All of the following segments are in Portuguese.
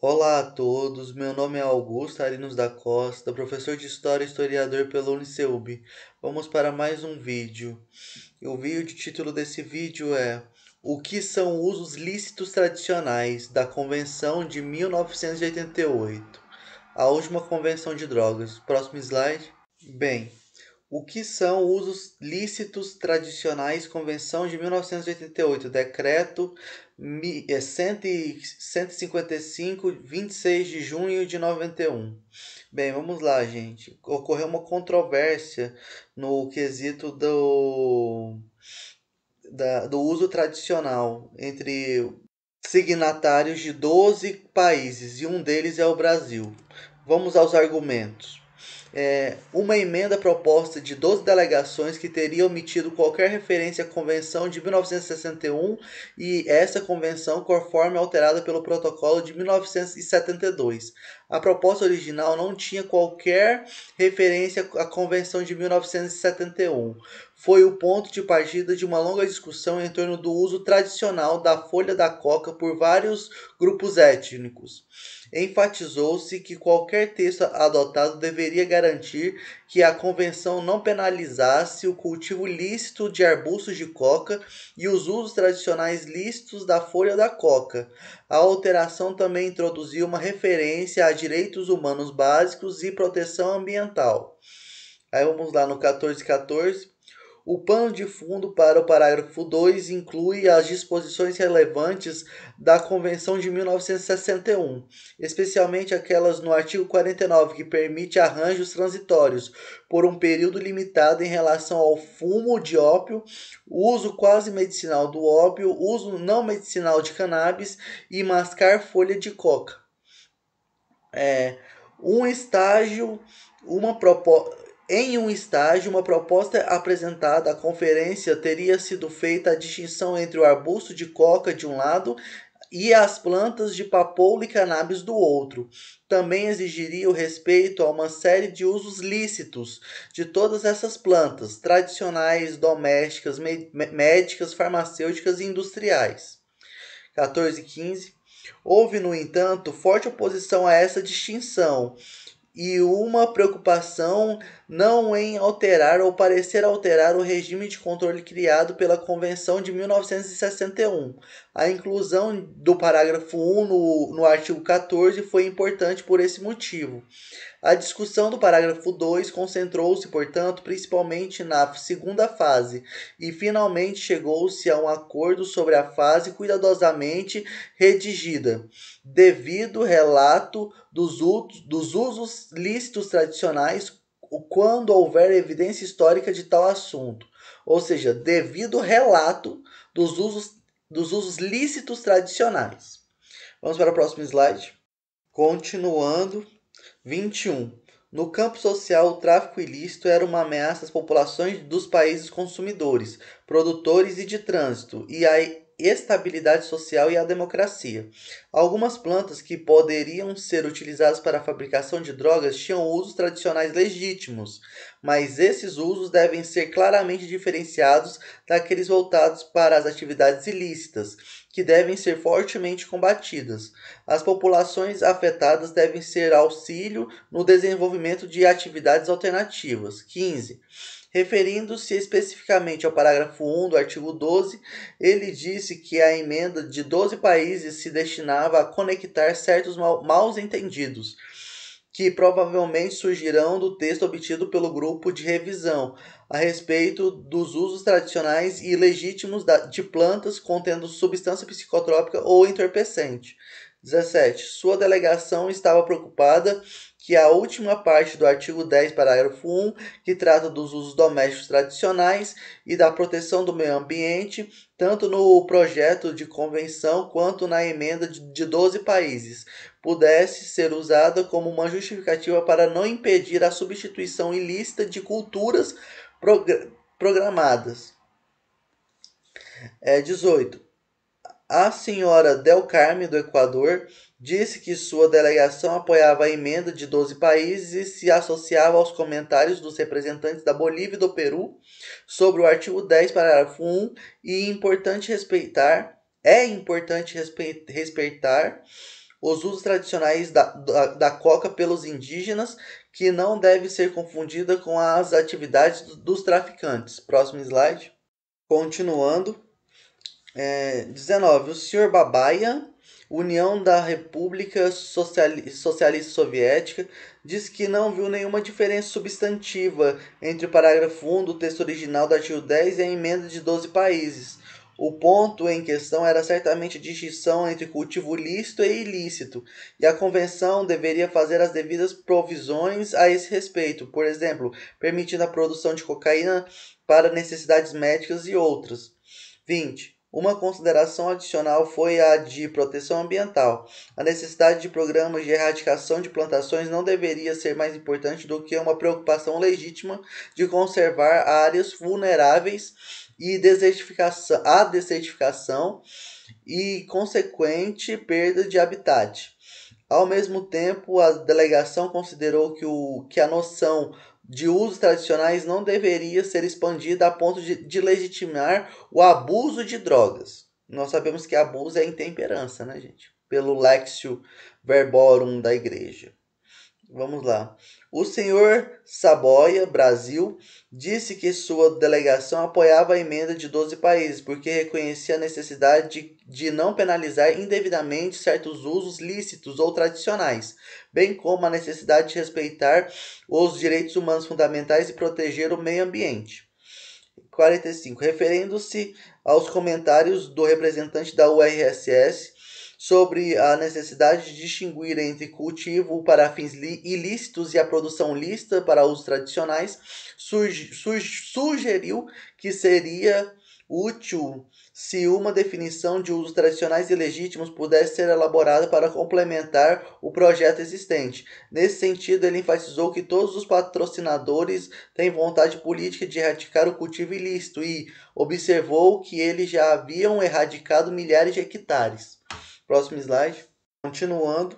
Olá a todos, meu nome é Augusto Arinos da Costa, professor de História e historiador pelo Uniceub. Vamos para mais um vídeo. O vídeo, o título desse vídeo é O que são usos lícitos tradicionais da Convenção de 1988, a última convenção de drogas. Próximo slide. Bem, o que são usos lícitos tradicionais, Convenção de 1988, Decreto 155, 26 é, de junho de 91. Bem, vamos lá, gente. Ocorreu uma controvérsia no quesito do, da, do uso tradicional entre signatários de 12 países e um deles é o Brasil. Vamos aos argumentos é, uma emenda proposta de 12 delegações que teria omitido qualquer referência à Convenção de 1961 e essa convenção conforme alterada pelo Protocolo de 1972 a proposta original não tinha qualquer referência à Convenção de 1971. Foi o ponto de partida de uma longa discussão em torno do uso tradicional da folha da coca por vários grupos étnicos. Enfatizou-se que qualquer texto adotado deveria garantir que a convenção não penalizasse o cultivo lícito de arbustos de coca e os usos tradicionais lícitos da folha da coca. A alteração também introduziu uma referência à direitos humanos básicos e proteção ambiental. Aí vamos lá no 1414. O pano de fundo para o parágrafo 2 inclui as disposições relevantes da Convenção de 1961, especialmente aquelas no artigo 49 que permite arranjos transitórios por um período limitado em relação ao fumo de ópio, uso quase medicinal do ópio, uso não medicinal de cannabis e mascar folha de coca é, um estágio, uma proposta. Em um estágio, uma proposta apresentada à conferência teria sido feita a distinção entre o arbusto de coca de um lado e as plantas de papoula e cannabis do outro. Também exigiria o respeito a uma série de usos lícitos de todas essas plantas, tradicionais, domésticas, médicas, farmacêuticas e industriais. 14 e 15. Houve, no entanto, forte oposição a essa distinção e uma preocupação não em alterar ou parecer alterar o regime de controle criado pela Convenção de 1961. A inclusão do parágrafo 1 no, no artigo 14 foi importante por esse motivo. A discussão do parágrafo 2 concentrou-se, portanto, principalmente na segunda fase e finalmente chegou-se a um acordo sobre a fase cuidadosamente redigida, devido relato dos, dos usos lícitos tradicionais quando houver evidência histórica de tal assunto, ou seja, devido relato dos usos, dos usos lícitos tradicionais. Vamos para o próximo slide. Continuando, 21. No campo social, o tráfico ilícito era uma ameaça às populações dos países consumidores, produtores e de trânsito, e a estabilidade social e a democracia. Algumas plantas que poderiam ser utilizadas para a fabricação de drogas tinham usos tradicionais legítimos, mas esses usos devem ser claramente diferenciados daqueles voltados para as atividades ilícitas, que devem ser fortemente combatidas. As populações afetadas devem ser auxílio no desenvolvimento de atividades alternativas. 15. Referindo-se especificamente ao parágrafo 1 do artigo 12, ele disse que a emenda de 12 países se destinava a conectar certos maus entendidos, que provavelmente surgirão do texto obtido pelo grupo de revisão, a respeito dos usos tradicionais e legítimos de plantas contendo substância psicotrópica ou entorpecente. 17. Sua delegação estava preocupada que é a última parte do artigo 10, parágrafo 1, que trata dos usos domésticos tradicionais e da proteção do meio ambiente, tanto no projeto de convenção quanto na emenda de 12 países, pudesse ser usada como uma justificativa para não impedir a substituição ilícita de culturas programadas. É, 18 a senhora Del Carmen, do Equador, disse que sua delegação apoiava a emenda de 12 países e se associava aos comentários dos representantes da Bolívia e do Peru sobre o artigo 10, parágrafo 1, e importante respeitar, é importante respeitar os usos tradicionais da, da, da coca pelos indígenas, que não deve ser confundida com as atividades dos traficantes. Próximo slide. Continuando, é, 19. O senhor Babaia, União da República Sociali Socialista Soviética, diz que não viu nenhuma diferença substantiva entre o parágrafo 1 do texto original do artigo 10 e a emenda de 12 países. O ponto em questão era certamente a distinção entre cultivo lícito e ilícito, e a convenção deveria fazer as devidas provisões a esse respeito, por exemplo, permitindo a produção de cocaína para necessidades médicas e outras. 20. Uma consideração adicional foi a de proteção ambiental. A necessidade de programas de erradicação de plantações não deveria ser mais importante do que uma preocupação legítima de conservar áreas vulneráveis e desertificação, a desertificação e consequente perda de habitat. Ao mesmo tempo, a delegação considerou que, o, que a noção de usos tradicionais não deveria ser expandida a ponto de, de legitimar o abuso de drogas. Nós sabemos que abuso é intemperança, né, gente? Pelo lexio verborum da igreja. Vamos lá. O senhor Saboia, Brasil, disse que sua delegação apoiava a emenda de 12 países, porque reconhecia a necessidade de, de não penalizar indevidamente certos usos lícitos ou tradicionais, bem como a necessidade de respeitar os direitos humanos fundamentais e proteger o meio ambiente. 45. Referindo-se aos comentários do representante da URSS, sobre a necessidade de distinguir entre cultivo para fins ilícitos e a produção lícita para usos tradicionais, sugeriu que seria útil se uma definição de usos tradicionais e legítimos pudesse ser elaborada para complementar o projeto existente. Nesse sentido, ele enfatizou que todos os patrocinadores têm vontade política de erradicar o cultivo ilícito e observou que eles já haviam erradicado milhares de hectares. Próximo slide. Continuando.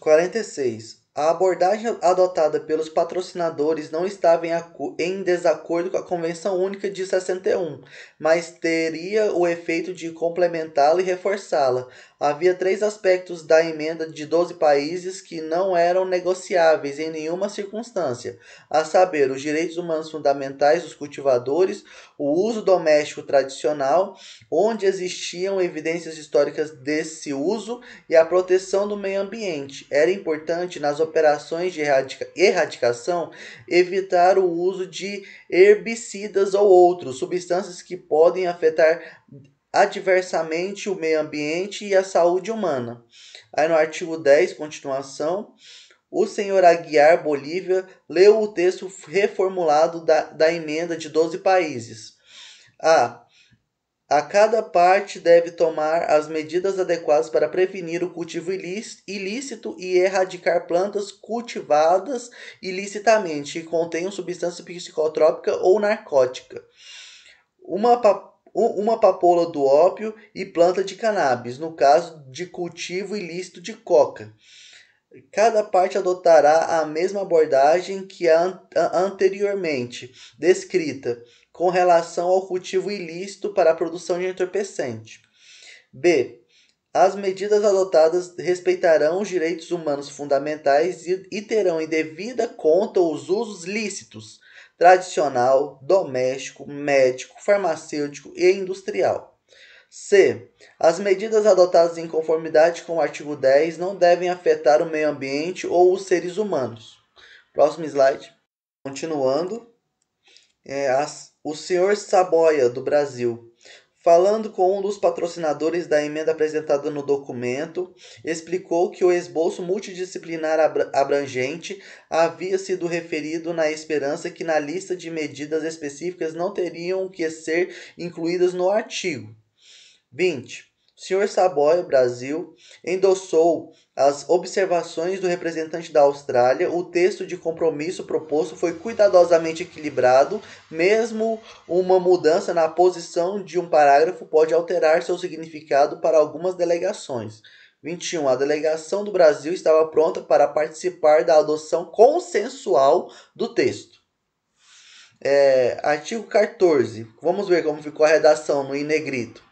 46. A abordagem adotada pelos patrocinadores não estava em, em, desacordo com a Convenção Única de 61, mas teria o efeito de complementá-la e reforçá-la. Havia três aspectos da emenda de 12 países que não eram negociáveis em nenhuma circunstância, a saber, os direitos humanos fundamentais dos cultivadores, o uso doméstico tradicional, onde existiam evidências históricas desse uso, e a proteção do meio ambiente. Era importante nas operações de erradicação evitar o uso de herbicidas ou outros, substâncias que podem afetar adversamente o meio ambiente e a saúde humana. Aí no artigo 10, continuação, o senhor Aguiar Bolívia leu o texto reformulado da, da emenda de 12 países. A. A cada parte deve tomar as medidas adequadas para prevenir o cultivo ilícito e erradicar plantas cultivadas ilicitamente que contenham substância psicotrópica ou narcótica. Uma, uma papoula do ópio e planta de cannabis, no caso de cultivo ilícito de coca. Cada parte adotará a mesma abordagem que a an anteriormente descrita com relação ao cultivo ilícito para a produção de entorpecente. B. As medidas adotadas respeitarão os direitos humanos fundamentais e, e terão em devida conta os usos lícitos tradicional, doméstico, médico, farmacêutico e industrial. C. As medidas adotadas em conformidade com o artigo 10 não devem afetar o meio ambiente ou os seres humanos. Próximo slide. Continuando. É, as, o senhor Saboia, do Brasil, falando com um dos patrocinadores da emenda apresentada no documento, explicou que o esboço multidisciplinar abrangente havia sido referido na esperança que na lista de medidas específicas não teriam que ser incluídas no artigo. 20. O senhor Saboia Brasil endossou as observações do representante da Austrália. O texto de compromisso proposto foi cuidadosamente equilibrado, mesmo uma mudança na posição de um parágrafo pode alterar seu significado para algumas delegações. 21. A delegação do Brasil estava pronta para participar da adoção consensual do texto. É, artigo 14. Vamos ver como ficou a redação no inegrito.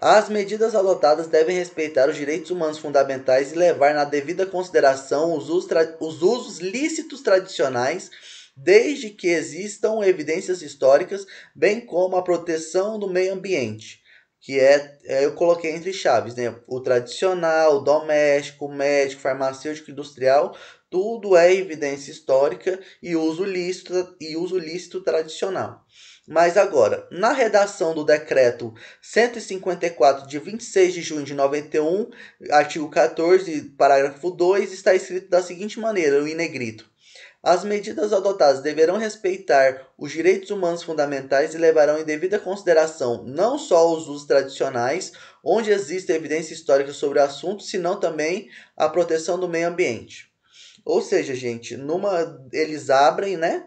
As medidas adotadas devem respeitar os direitos humanos fundamentais e levar na devida consideração os usos, os usos lícitos tradicionais, desde que existam evidências históricas, bem como a proteção do meio ambiente que é, é, eu coloquei entre chaves, né? O tradicional, o doméstico, o médico, farmacêutico, industrial, tudo é evidência histórica e uso lícito e uso lícito tradicional. Mas agora, na redação do decreto 154 de 26 de junho de 91, artigo 14, parágrafo 2, está escrito da seguinte maneira, em negrito: as medidas adotadas deverão respeitar os direitos humanos fundamentais e levarão em devida consideração não só os usos tradicionais, onde existe evidência histórica sobre o assunto, senão também a proteção do meio ambiente. Ou seja, gente, numa eles abrem, né,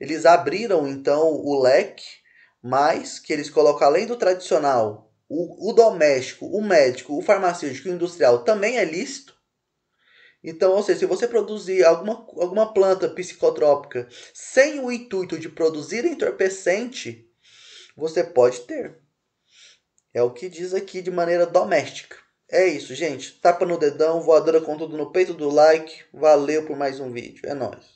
eles abriram então o leque, mas que eles colocam além do tradicional, o, o doméstico, o médico, o farmacêutico e o industrial também é lícito. Então, ou seja, se você produzir alguma, alguma planta psicotrópica sem o intuito de produzir entorpecente, você pode ter. É o que diz aqui de maneira doméstica. É isso, gente. Tapa no dedão, voadora com tudo no peito do like. Valeu por mais um vídeo. É nóis.